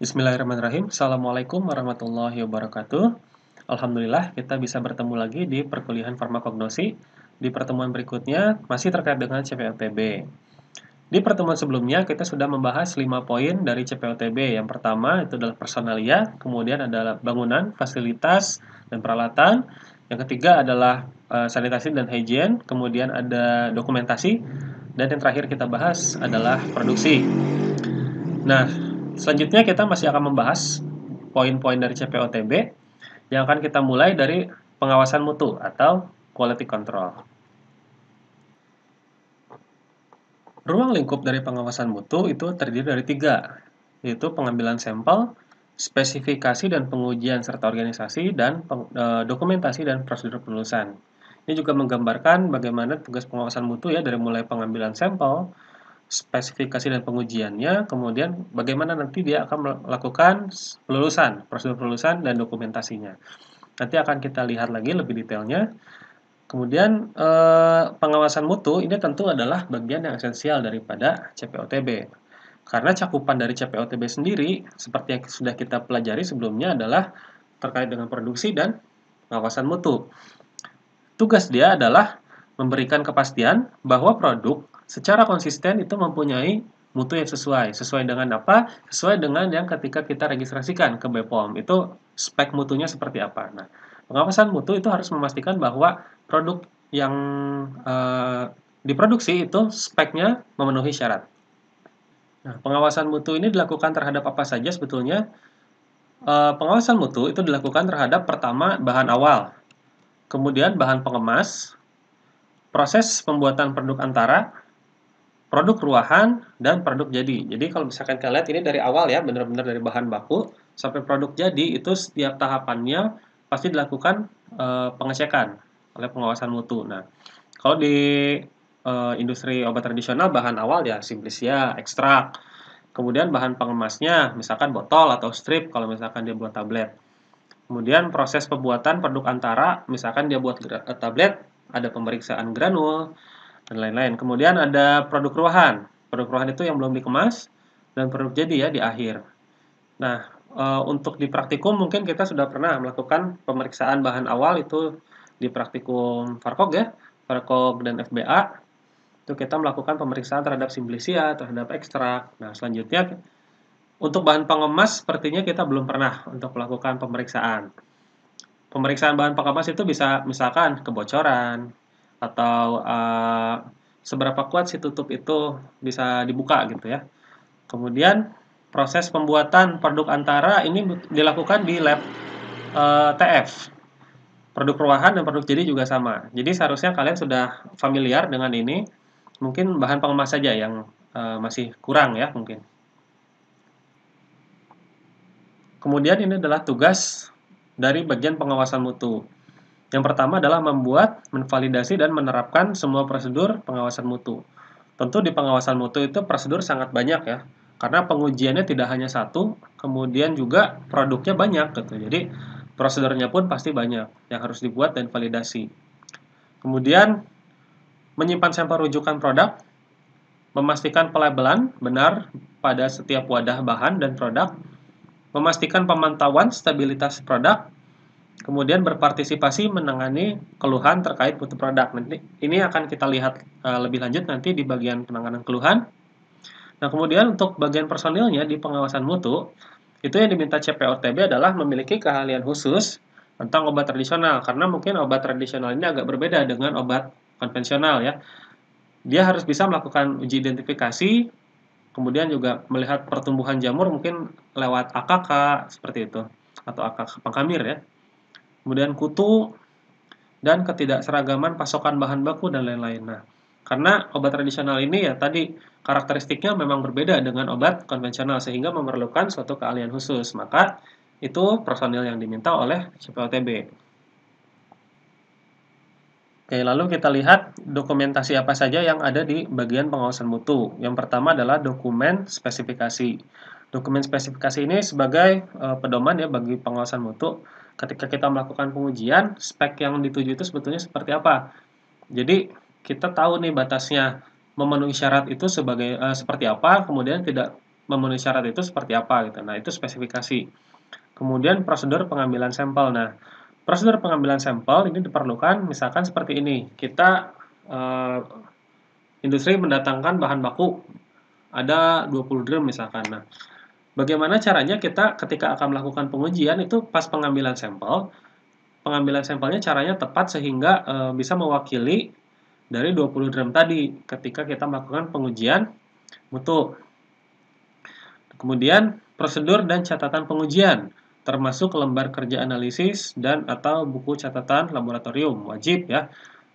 Bismillahirrahmanirrahim. Assalamualaikum warahmatullahi wabarakatuh. Alhamdulillah kita bisa bertemu lagi di perkuliahan farmakognosi. Di pertemuan berikutnya masih terkait dengan CPOTB. Di pertemuan sebelumnya kita sudah membahas 5 poin dari CPOTB. Yang pertama itu adalah personalia, kemudian adalah bangunan, fasilitas, dan peralatan. Yang ketiga adalah eh, sanitasi dan hygiene, kemudian ada dokumentasi, dan yang terakhir kita bahas adalah produksi. Nah, Selanjutnya kita masih akan membahas poin-poin dari CPOTB yang akan kita mulai dari pengawasan mutu atau quality control. Ruang lingkup dari pengawasan mutu itu terdiri dari tiga, yaitu pengambilan sampel, spesifikasi dan pengujian serta organisasi dan peng, e, dokumentasi dan prosedur penulisan. Ini juga menggambarkan bagaimana tugas pengawasan mutu ya dari mulai pengambilan sampel, spesifikasi dan pengujiannya, kemudian bagaimana nanti dia akan melakukan pelulusan, prosedur pelulusan dan dokumentasinya. Nanti akan kita lihat lagi lebih detailnya. Kemudian eh, pengawasan mutu ini tentu adalah bagian yang esensial daripada CPOTB. Karena cakupan dari CPOTB sendiri, seperti yang sudah kita pelajari sebelumnya adalah terkait dengan produksi dan pengawasan mutu. Tugas dia adalah memberikan kepastian bahwa produk secara konsisten itu mempunyai mutu yang sesuai. Sesuai dengan apa? Sesuai dengan yang ketika kita registrasikan ke BPOM. Itu spek mutunya seperti apa. Nah, pengawasan mutu itu harus memastikan bahwa produk yang uh, diproduksi itu speknya memenuhi syarat. Nah, pengawasan mutu ini dilakukan terhadap apa saja sebetulnya? E, pengawasan mutu itu dilakukan terhadap pertama bahan awal, kemudian bahan pengemas, proses pembuatan produk antara, produk ruahan dan produk jadi. Jadi kalau misalkan kalian lihat ini dari awal ya, benar-benar dari bahan baku sampai produk jadi itu setiap tahapannya pasti dilakukan e, pengecekan oleh pengawasan mutu. Nah, kalau di e, industri obat tradisional bahan awal ya simplicia, ya, ekstrak. Kemudian bahan pengemasnya misalkan botol atau strip kalau misalkan dia buat tablet. Kemudian proses pembuatan produk antara misalkan dia buat tablet ada pemeriksaan granul, dan lain-lain. Kemudian ada produk ruahan. Produk ruahan itu yang belum dikemas dan produk jadi ya di akhir. Nah, e, untuk di praktikum mungkin kita sudah pernah melakukan pemeriksaan bahan awal itu di praktikum Farkog ya, Farkog dan FBA. Itu kita melakukan pemeriksaan terhadap simplisia, terhadap ekstrak. Nah, selanjutnya untuk bahan pengemas sepertinya kita belum pernah untuk melakukan pemeriksaan. Pemeriksaan bahan pengemas itu bisa misalkan kebocoran, atau uh, seberapa kuat si tutup itu bisa dibuka gitu ya. Kemudian proses pembuatan produk antara ini dilakukan di lab uh, eh, TF. Produk ruahan dan produk jadi juga sama. Jadi seharusnya kalian sudah familiar dengan ini. Mungkin bahan pengemas saja yang uh, masih kurang ya mungkin. Kemudian ini adalah tugas dari bagian pengawasan mutu. Yang pertama adalah membuat, menvalidasi, dan menerapkan semua prosedur pengawasan mutu. Tentu di pengawasan mutu itu prosedur sangat banyak ya, karena pengujiannya tidak hanya satu, kemudian juga produknya banyak gitu. Jadi prosedurnya pun pasti banyak yang harus dibuat dan validasi. Kemudian menyimpan sampel rujukan produk, memastikan pelabelan benar pada setiap wadah bahan dan produk, memastikan pemantauan stabilitas produk, kemudian berpartisipasi menangani keluhan terkait butuh produk. Nanti ini akan kita lihat eh, lebih lanjut nanti di bagian penanganan keluhan. Nah, kemudian untuk bagian personilnya di pengawasan mutu, itu yang diminta CPOTB adalah memiliki keahlian khusus tentang obat tradisional karena mungkin obat tradisional ini agak berbeda dengan obat konvensional ya. Dia harus bisa melakukan uji identifikasi, kemudian juga melihat pertumbuhan jamur mungkin lewat AKK seperti itu atau AKK pangkamir ya kemudian kutu, dan ketidakseragaman pasokan bahan baku dan lain-lain. Nah, karena obat tradisional ini ya tadi karakteristiknya memang berbeda dengan obat konvensional sehingga memerlukan suatu keahlian khusus. Maka itu personil yang diminta oleh CPOTB. Oke, lalu kita lihat dokumentasi apa saja yang ada di bagian pengawasan mutu. Yang pertama adalah dokumen spesifikasi. Dokumen spesifikasi ini sebagai e, pedoman ya bagi pengawasan mutu ketika kita melakukan pengujian, spek yang dituju itu sebetulnya seperti apa. Jadi kita tahu nih batasnya memenuhi syarat itu sebagai uh, seperti apa, kemudian tidak memenuhi syarat itu seperti apa gitu. Nah, itu spesifikasi. Kemudian prosedur pengambilan sampel. Nah, prosedur pengambilan sampel ini diperlukan misalkan seperti ini. Kita uh, industri mendatangkan bahan baku ada 20 drum misalkan. Nah, Bagaimana caranya kita ketika akan melakukan pengujian itu pas pengambilan sampel, pengambilan sampelnya caranya tepat sehingga e, bisa mewakili dari 20 drum tadi ketika kita melakukan pengujian mutu. Kemudian prosedur dan catatan pengujian termasuk lembar kerja analisis dan atau buku catatan laboratorium wajib ya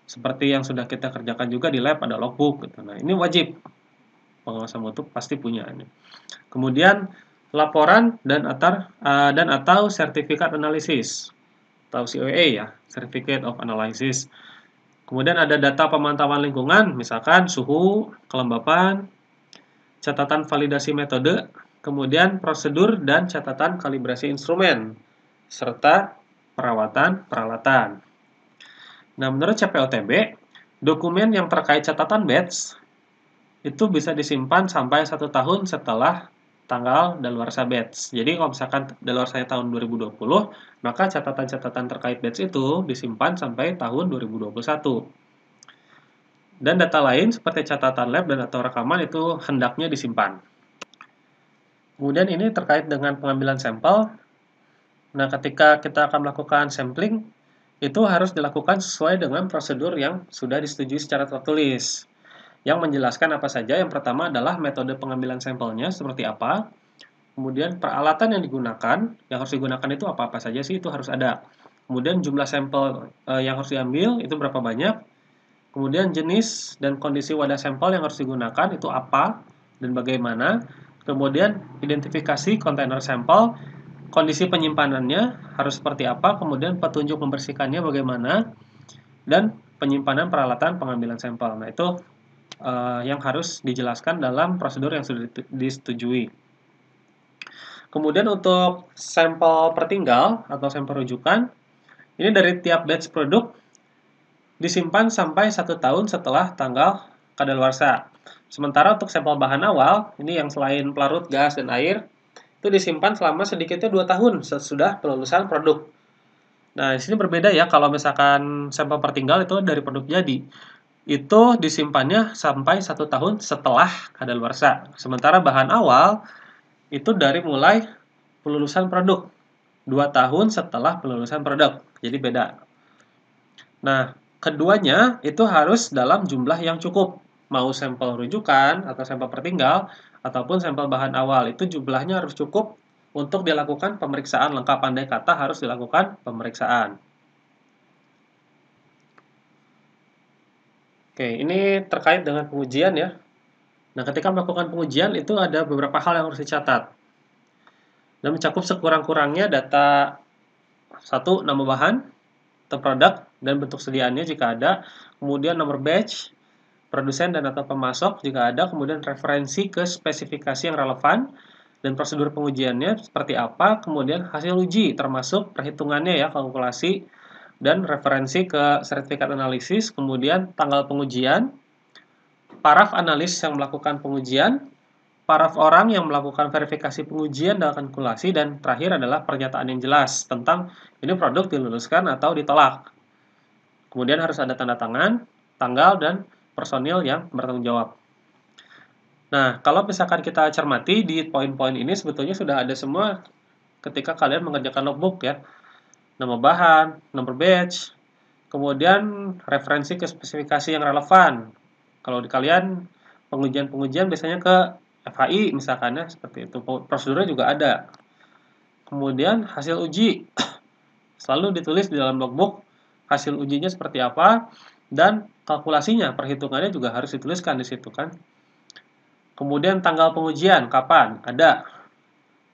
seperti yang sudah kita kerjakan juga di lab ada logbook gitu. Nah, ini wajib pengawasan mutu pasti punya ini. Kemudian laporan dan atar uh, dan atau sertifikat analisis atau COA e ya, Certificate of Analysis. Kemudian ada data pemantauan lingkungan, misalkan suhu, kelembapan, catatan validasi metode, kemudian prosedur dan catatan kalibrasi instrumen, serta perawatan peralatan. Nah, menurut CPOTB, dokumen yang terkait catatan batch itu bisa disimpan sampai satu tahun setelah tanggal dan daluarsa batch. Jadi kalau misalkan daluarsa tahun 2020, maka catatan-catatan terkait batch itu disimpan sampai tahun 2021. Dan data lain seperti catatan lab dan atau rekaman itu hendaknya disimpan. Kemudian ini terkait dengan pengambilan sampel. Nah, ketika kita akan melakukan sampling, itu harus dilakukan sesuai dengan prosedur yang sudah disetujui secara tertulis yang menjelaskan apa saja. Yang pertama adalah metode pengambilan sampelnya seperti apa, kemudian peralatan yang digunakan, yang harus digunakan itu apa-apa saja sih itu harus ada. Kemudian jumlah sampel eh, yang harus diambil itu berapa banyak, kemudian jenis dan kondisi wadah sampel yang harus digunakan itu apa dan bagaimana, kemudian identifikasi kontainer sampel, kondisi penyimpanannya harus seperti apa, kemudian petunjuk membersihkannya bagaimana, dan penyimpanan peralatan pengambilan sampel. Nah, itu uh, yang harus dijelaskan dalam prosedur yang sudah disetujui. Kemudian untuk sampel pertinggal atau sampel rujukan, ini dari tiap batch produk disimpan sampai satu tahun setelah tanggal kadaluarsa. Sementara untuk sampel bahan awal, ini yang selain pelarut, gas, dan air, itu disimpan selama sedikitnya 2 tahun sesudah pelulusan produk. Nah, di sini berbeda ya kalau misalkan sampel pertinggal itu dari produk jadi itu disimpannya sampai satu tahun setelah kadaluarsa. Sementara bahan awal itu dari mulai pelulusan produk. Dua tahun setelah pelulusan produk. Jadi beda. Nah, keduanya itu harus dalam jumlah yang cukup. Mau sampel rujukan atau sampel pertinggal ataupun sampel bahan awal itu jumlahnya harus cukup untuk dilakukan pemeriksaan lengkap. andai kata harus dilakukan pemeriksaan. Oke, ini terkait dengan pengujian ya. Nah, ketika melakukan pengujian itu ada beberapa hal yang harus dicatat. Dan mencakup sekurang-kurangnya data satu nama bahan atau produk dan bentuk sediaannya jika ada, kemudian nomor batch, produsen dan atau pemasok jika ada, kemudian referensi ke spesifikasi yang relevan, dan prosedur pengujiannya seperti apa, kemudian hasil uji termasuk perhitungannya ya, kalkulasi, dan referensi ke sertifikat analisis, kemudian tanggal pengujian, paraf analis yang melakukan pengujian, paraf orang yang melakukan verifikasi pengujian dan kalkulasi, dan terakhir adalah pernyataan yang jelas tentang ini produk diluluskan atau ditolak. Kemudian harus ada tanda tangan, tanggal, dan personil yang bertanggung jawab. Nah, kalau misalkan kita cermati di poin-poin ini sebetulnya sudah ada semua ketika kalian mengerjakan logbook ya nama bahan, nomor batch, kemudian referensi ke spesifikasi yang relevan. Kalau di kalian pengujian-pengujian biasanya ke FHI misalkan ya, seperti itu. Prosedurnya juga ada. Kemudian hasil uji selalu ditulis di dalam logbook hasil ujinya seperti apa dan kalkulasinya, perhitungannya juga harus dituliskan di situ kan. Kemudian tanggal pengujian kapan? Ada.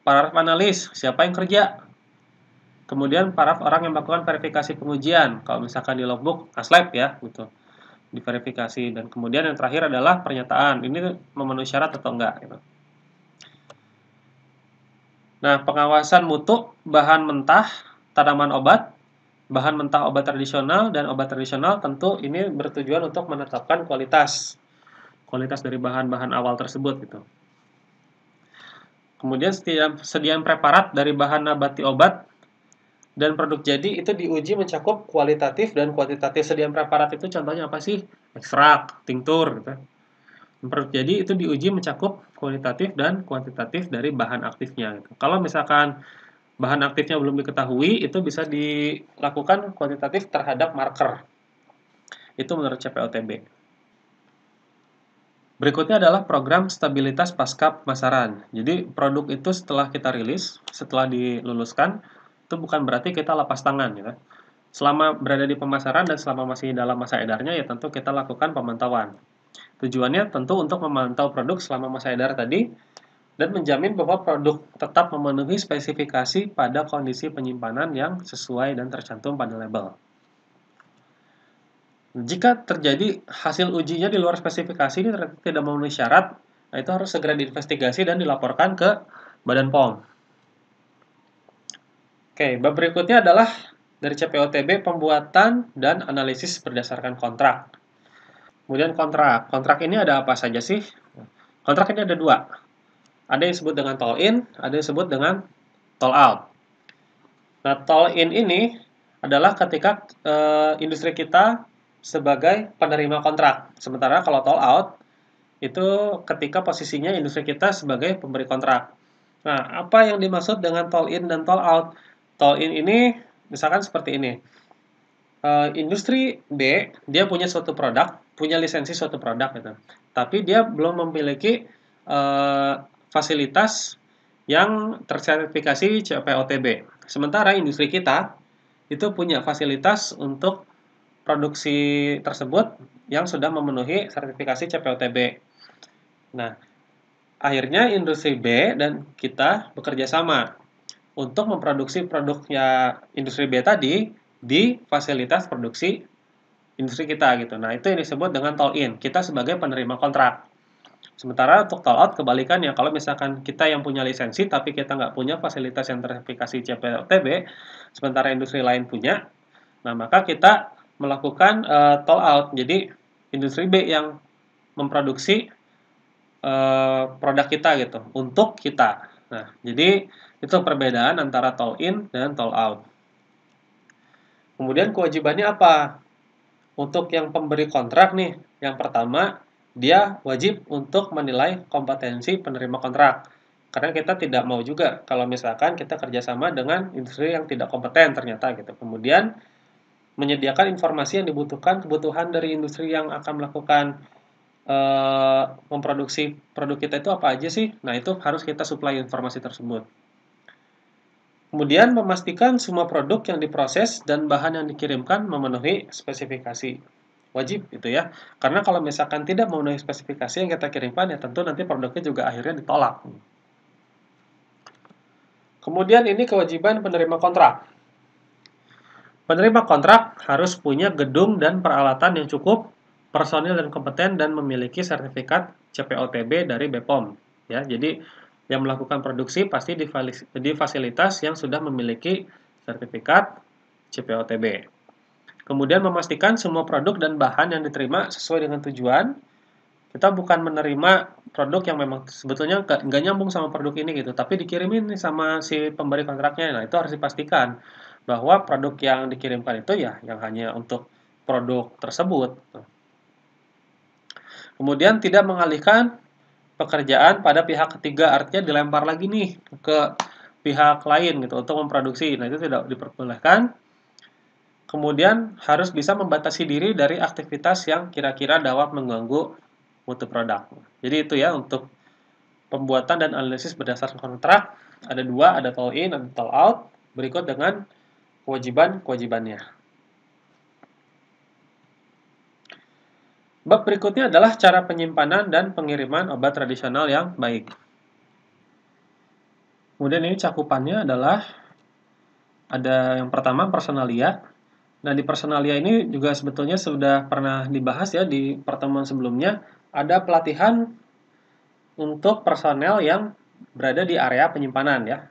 para analis, siapa yang kerja? Kemudian para orang yang melakukan verifikasi pengujian, kalau misalkan di logbook aslab nah, ya gitu. Diverifikasi dan kemudian yang terakhir adalah pernyataan ini memenuhi syarat atau enggak gitu. Nah, pengawasan mutu bahan mentah tanaman obat, bahan mentah obat tradisional dan obat tradisional tentu ini bertujuan untuk menetapkan kualitas kualitas dari bahan-bahan awal tersebut gitu. Kemudian setiap sediaan preparat dari bahan nabati obat dan produk jadi itu diuji mencakup kualitatif dan kuantitatif sediaan preparat itu contohnya apa sih ekstrak tintur gitu produk jadi itu diuji mencakup kualitatif dan kuantitatif dari bahan aktifnya gitu. kalau misalkan bahan aktifnya belum diketahui itu bisa dilakukan kuantitatif terhadap marker itu menurut CPOTB berikutnya adalah program stabilitas pasca pemasaran jadi produk itu setelah kita rilis setelah diluluskan itu bukan berarti kita lepas tangan ya. Selama berada di pemasaran dan selama masih dalam masa edarnya ya tentu kita lakukan pemantauan. Tujuannya tentu untuk memantau produk selama masa edar tadi dan menjamin bahwa produk tetap memenuhi spesifikasi pada kondisi penyimpanan yang sesuai dan tercantum pada label. Jika terjadi hasil ujinya di luar spesifikasi ini tidak memenuhi syarat, nah itu harus segera diinvestigasi dan dilaporkan ke Badan POM. Oke, bab berikutnya adalah dari CPOTB pembuatan dan analisis berdasarkan kontrak. Kemudian kontrak. Kontrak ini ada apa saja sih? Kontrak ini ada dua. Ada yang disebut dengan toll in, ada yang disebut dengan toll out. Nah, toll in ini adalah ketika e, industri kita sebagai penerima kontrak. Sementara kalau toll out itu ketika posisinya industri kita sebagai pemberi kontrak. Nah, apa yang dimaksud dengan toll in dan toll out? Tol in ini misalkan seperti ini. Uh, industri B dia punya suatu produk, punya lisensi suatu produk gitu. Tapi dia belum memiliki uh, fasilitas yang tersertifikasi CPOTB. Sementara industri kita itu punya fasilitas untuk produksi tersebut yang sudah memenuhi sertifikasi CPOTB. Nah, akhirnya industri B dan kita bekerja sama untuk memproduksi produknya industri B tadi di fasilitas produksi industri kita gitu. Nah, itu yang disebut dengan toll in. Kita sebagai penerima kontrak. Sementara untuk toll out kebalikannya, kalau misalkan kita yang punya lisensi tapi kita nggak punya fasilitas yang terverifikasi CPLTB, sementara industri lain punya, nah maka kita melakukan uh, eh, toll out. Jadi industri B yang memproduksi uh, produk kita gitu untuk kita. Nah, jadi itu perbedaan antara tol in dan tol out. Kemudian kewajibannya apa? Untuk yang pemberi kontrak nih, yang pertama dia wajib untuk menilai kompetensi penerima kontrak. Karena kita tidak mau juga kalau misalkan kita kerjasama dengan industri yang tidak kompeten ternyata gitu. Kemudian menyediakan informasi yang dibutuhkan kebutuhan dari industri yang akan melakukan Eh, memproduksi produk kita itu apa aja sih? Nah, itu harus kita supply informasi tersebut. Kemudian memastikan semua produk yang diproses dan bahan yang dikirimkan memenuhi spesifikasi. Wajib itu ya. Karena kalau misalkan tidak memenuhi spesifikasi yang kita kirimkan ya tentu nanti produknya juga akhirnya ditolak. Kemudian ini kewajiban penerima kontrak. Penerima kontrak harus punya gedung dan peralatan yang cukup personil dan kompeten dan memiliki sertifikat CPOTB dari BPOM. Ya, jadi yang melakukan produksi pasti di, fasilitas yang sudah memiliki sertifikat CPOTB. Kemudian memastikan semua produk dan bahan yang diterima sesuai dengan tujuan. Kita bukan menerima produk yang memang sebetulnya nggak nyambung sama produk ini gitu, tapi dikirimin sama si pemberi kontraknya. Nah itu harus dipastikan bahwa produk yang dikirimkan itu ya yang hanya untuk produk tersebut. Kemudian tidak mengalihkan pekerjaan pada pihak ketiga, artinya dilempar lagi nih ke pihak lain gitu untuk memproduksi. Nah, itu tidak diperbolehkan. Kemudian harus bisa membatasi diri dari aktivitas yang kira-kira dapat mengganggu mutu produk. Jadi itu ya untuk pembuatan dan analisis berdasarkan kontrak ada dua, ada tol in, dan tol out. Berikut dengan kewajiban-kewajibannya. Bab berikutnya adalah cara penyimpanan dan pengiriman obat tradisional yang baik. Kemudian ini cakupannya adalah ada yang pertama personalia. Nah, di personalia ini juga sebetulnya sudah pernah dibahas ya di pertemuan sebelumnya. Ada pelatihan untuk personel yang berada di area penyimpanan ya.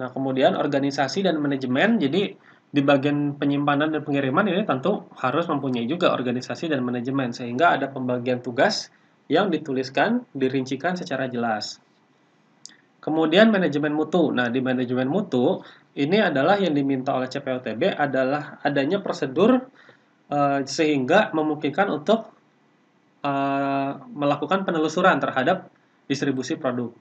Nah, kemudian organisasi dan manajemen. Jadi, di bagian penyimpanan dan pengiriman ini tentu harus mempunyai juga organisasi dan manajemen sehingga ada pembagian tugas yang dituliskan, dirincikan secara jelas. Kemudian manajemen mutu. Nah, di manajemen mutu ini adalah yang diminta oleh CPOTB adalah adanya prosedur uh, sehingga memungkinkan untuk uh, melakukan penelusuran terhadap distribusi produk.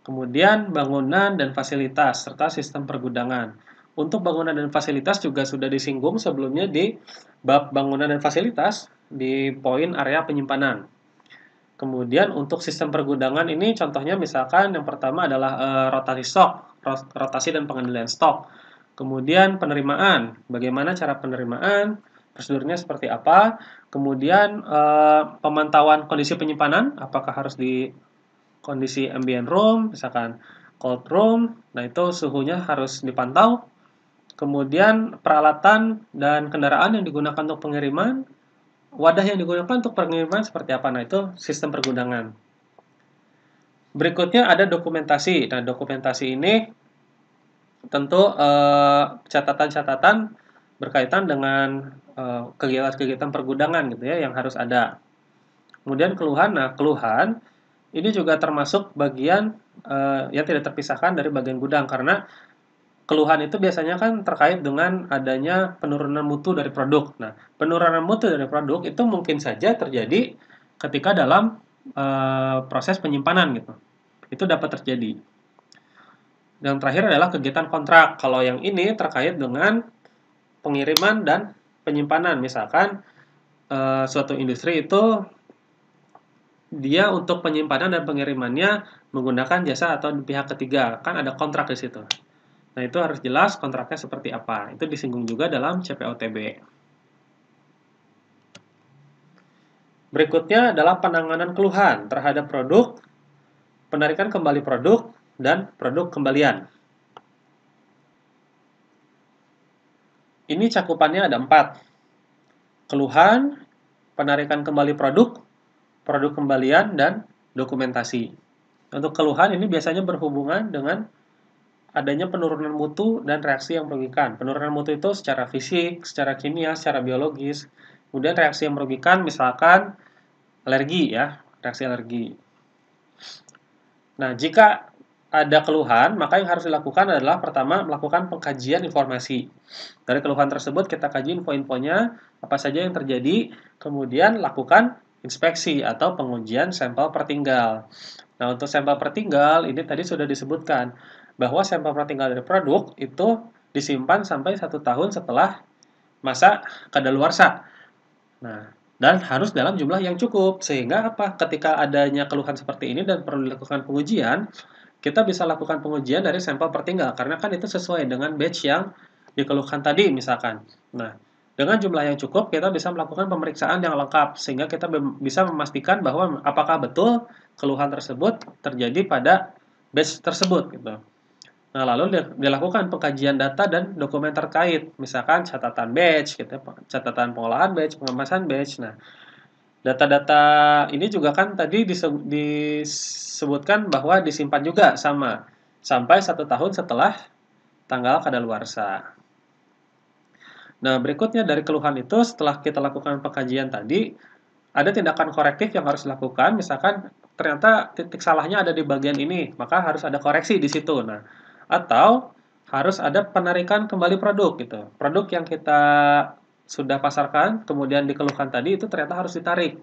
Kemudian bangunan dan fasilitas serta sistem pergudangan. Untuk bangunan dan fasilitas juga sudah disinggung sebelumnya di bab bangunan dan fasilitas di poin area penyimpanan. Kemudian untuk sistem pergudangan ini contohnya misalkan yang pertama adalah e, rotasi stok, rotasi dan pengendalian stok. Kemudian penerimaan, bagaimana cara penerimaan, prosedurnya seperti apa. Kemudian e, pemantauan kondisi penyimpanan, apakah harus di kondisi ambient room, misalkan cold room. Nah, itu suhunya harus dipantau kemudian peralatan dan kendaraan yang digunakan untuk pengiriman, wadah yang digunakan untuk pengiriman seperti apa. Nah, itu sistem pergudangan. Berikutnya ada dokumentasi. Nah, dokumentasi ini tentu eh, catatan-catatan eh, berkaitan dengan eh, kegiatan-kegiatan pergudangan gitu ya yang harus ada. Kemudian keluhan, nah keluhan ini juga termasuk bagian eh, yang tidak terpisahkan dari bagian gudang karena keluhan itu biasanya kan terkait dengan adanya penurunan mutu dari produk. Nah, penurunan mutu dari produk itu mungkin saja terjadi ketika dalam e, proses penyimpanan gitu. Itu dapat terjadi. Yang terakhir adalah kegiatan kontrak. Kalau yang ini terkait dengan pengiriman dan penyimpanan. Misalkan e, suatu industri itu dia untuk penyimpanan dan pengirimannya menggunakan jasa atau pihak ketiga. Kan ada kontrak di situ. Nah, itu harus jelas kontraknya seperti apa. Itu disinggung juga dalam CPOTB. Berikutnya adalah penanganan keluhan terhadap produk, penarikan kembali produk, dan produk kembalian. Ini cakupannya ada empat. Keluhan, penarikan kembali produk, produk kembalian, dan dokumentasi. Untuk keluhan ini biasanya berhubungan dengan adanya penurunan mutu dan reaksi yang merugikan. Penurunan mutu itu secara fisik, secara kimia, secara biologis. Kemudian reaksi yang merugikan misalkan alergi ya, reaksi alergi. Nah, jika ada keluhan, maka yang harus dilakukan adalah pertama melakukan pengkajian informasi. Dari keluhan tersebut kita kaji info-infonya, apa saja yang terjadi, kemudian lakukan inspeksi atau pengujian sampel pertinggal. Nah, untuk sampel pertinggal ini tadi sudah disebutkan bahwa sampel pratinggal dari produk itu disimpan sampai satu tahun setelah masa kadaluarsa. Nah, dan harus dalam jumlah yang cukup sehingga apa? Ketika adanya keluhan seperti ini dan perlu dilakukan pengujian, kita bisa lakukan pengujian dari sampel pertinggal karena kan itu sesuai dengan batch yang dikeluhkan tadi misalkan. Nah, dengan jumlah yang cukup kita bisa melakukan pemeriksaan yang lengkap sehingga kita bisa memastikan bahwa apakah betul keluhan tersebut terjadi pada batch tersebut gitu. Nah, lalu dilakukan pengkajian data dan dokumen terkait, misalkan catatan batch, gitu, ya, catatan pengolahan batch, pengemasan batch. Nah, data-data ini juga kan tadi disebutkan bahwa disimpan juga sama sampai satu tahun setelah tanggal kadaluarsa. Nah, berikutnya dari keluhan itu setelah kita lakukan pengkajian tadi, ada tindakan korektif yang harus dilakukan, misalkan ternyata titik salahnya ada di bagian ini, maka harus ada koreksi di situ. Nah, atau harus ada penarikan kembali produk gitu. Produk yang kita sudah pasarkan kemudian dikeluhkan tadi itu ternyata harus ditarik.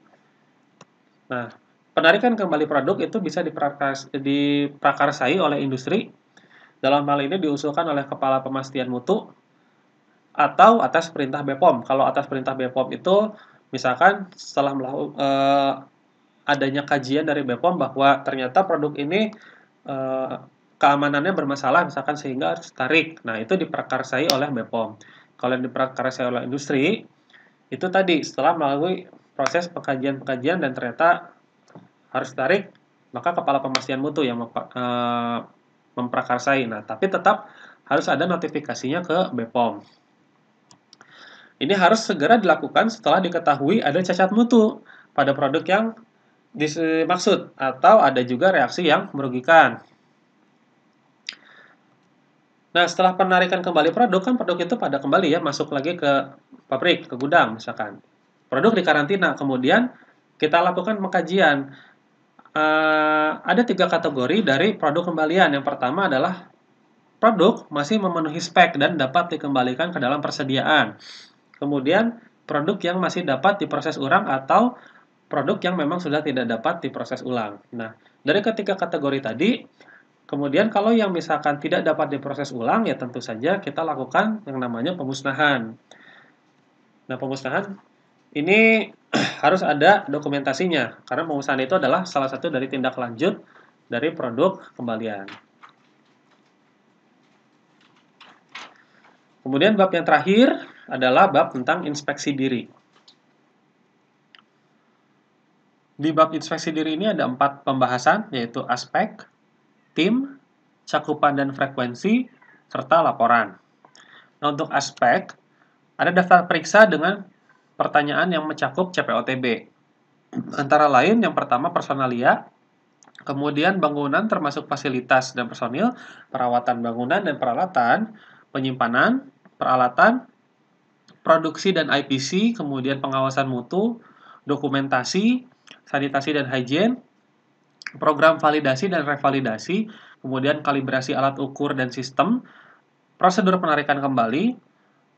Nah, penarikan kembali produk itu bisa diprakarsai oleh industri. Dalam hal ini diusulkan oleh Kepala Pemastian Mutu atau atas perintah BPOM. Kalau atas perintah BPOM itu misalkan setelah melaku, e, eh, adanya kajian dari BPOM bahwa ternyata produk ini e, keamanannya bermasalah misalkan sehingga harus tarik. Nah, itu diprakarsai oleh BPOM. Kalau yang diprakarsai oleh industri, itu tadi setelah melalui proses pengkajian-pengkajian dan ternyata harus tarik, maka kepala pemastian mutu yang eh, memprakarsai. Nah, tapi tetap harus ada notifikasinya ke BPOM. Ini harus segera dilakukan setelah diketahui ada cacat mutu pada produk yang dimaksud atau ada juga reaksi yang merugikan. Nah, setelah penarikan kembali produk, kan produk itu pada kembali ya, masuk lagi ke pabrik, ke gudang misalkan. Produk dikarantina, kemudian kita lakukan pengkajian. Uh, ada tiga kategori dari produk kembalian. Yang pertama adalah produk masih memenuhi spek dan dapat dikembalikan ke dalam persediaan. Kemudian produk yang masih dapat diproses ulang atau produk yang memang sudah tidak dapat diproses ulang. Nah, dari ketiga kategori tadi, Kemudian kalau yang misalkan tidak dapat diproses ulang ya tentu saja kita lakukan yang namanya pemusnahan. Nah, pemusnahan ini harus ada dokumentasinya karena pemusnahan itu adalah salah satu dari tindak lanjut dari produk kembalian. Kemudian bab yang terakhir adalah bab tentang inspeksi diri. Di bab inspeksi diri ini ada empat pembahasan, yaitu aspek, tim, cakupan dan frekuensi, serta laporan. Nah, untuk aspek, ada daftar periksa dengan pertanyaan yang mencakup CPOTB. Antara lain, yang pertama personalia, kemudian bangunan termasuk fasilitas dan personil, perawatan bangunan dan peralatan, penyimpanan, peralatan, produksi dan IPC, kemudian pengawasan mutu, dokumentasi, sanitasi dan hygiene, program validasi dan revalidasi, kemudian kalibrasi alat ukur dan sistem, prosedur penarikan kembali,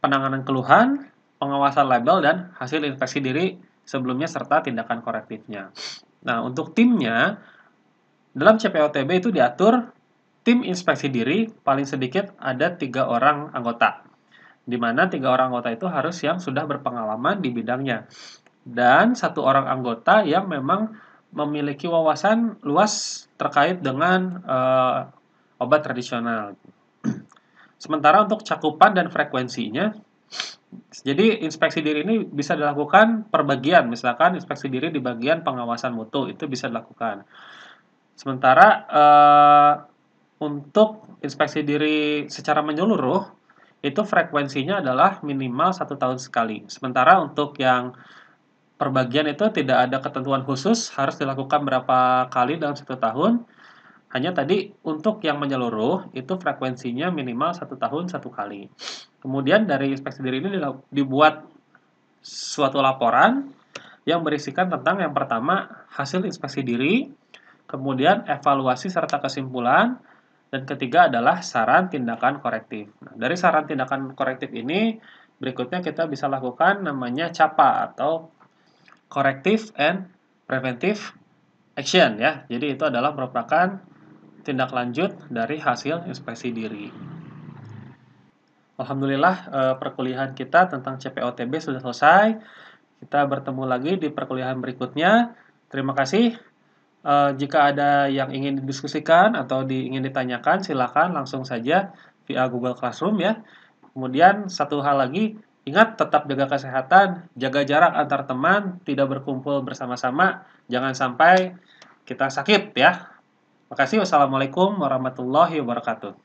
penanganan keluhan, pengawasan label, dan hasil infeksi diri sebelumnya serta tindakan korektifnya. Nah, untuk timnya, dalam CPOTB itu diatur tim inspeksi diri paling sedikit ada tiga orang anggota, di mana tiga orang anggota itu harus yang sudah berpengalaman di bidangnya dan satu orang anggota yang memang memiliki wawasan luas terkait dengan uh, obat tradisional. Sementara untuk cakupan dan frekuensinya, jadi inspeksi diri ini bisa dilakukan per bagian, misalkan inspeksi diri di bagian pengawasan mutu itu bisa dilakukan. Sementara uh, untuk inspeksi diri secara menyeluruh itu frekuensinya adalah minimal satu tahun sekali. Sementara untuk yang perbagian itu tidak ada ketentuan khusus harus dilakukan berapa kali dalam satu tahun. Hanya tadi untuk yang menyeluruh itu frekuensinya minimal satu tahun satu kali. Kemudian dari inspeksi diri ini dibuat suatu laporan yang berisikan tentang yang pertama hasil inspeksi diri, kemudian evaluasi serta kesimpulan, dan ketiga adalah saran tindakan korektif. Nah, dari saran tindakan korektif ini berikutnya kita bisa lakukan namanya CAPA atau corrective and preventive action ya. Jadi itu adalah merupakan tindak lanjut dari hasil inspeksi diri. Alhamdulillah eh, perkuliahan kita tentang CPOTB sudah selesai. Kita bertemu lagi di perkuliahan berikutnya. Terima kasih. Eh, jika ada yang ingin didiskusikan atau ingin ditanyakan, silakan langsung saja via Google Classroom ya. Kemudian satu hal lagi, Ingat, tetap jaga kesehatan, jaga jarak antar teman, tidak berkumpul bersama-sama, jangan sampai kita sakit ya. Makasih, wassalamualaikum warahmatullahi wabarakatuh.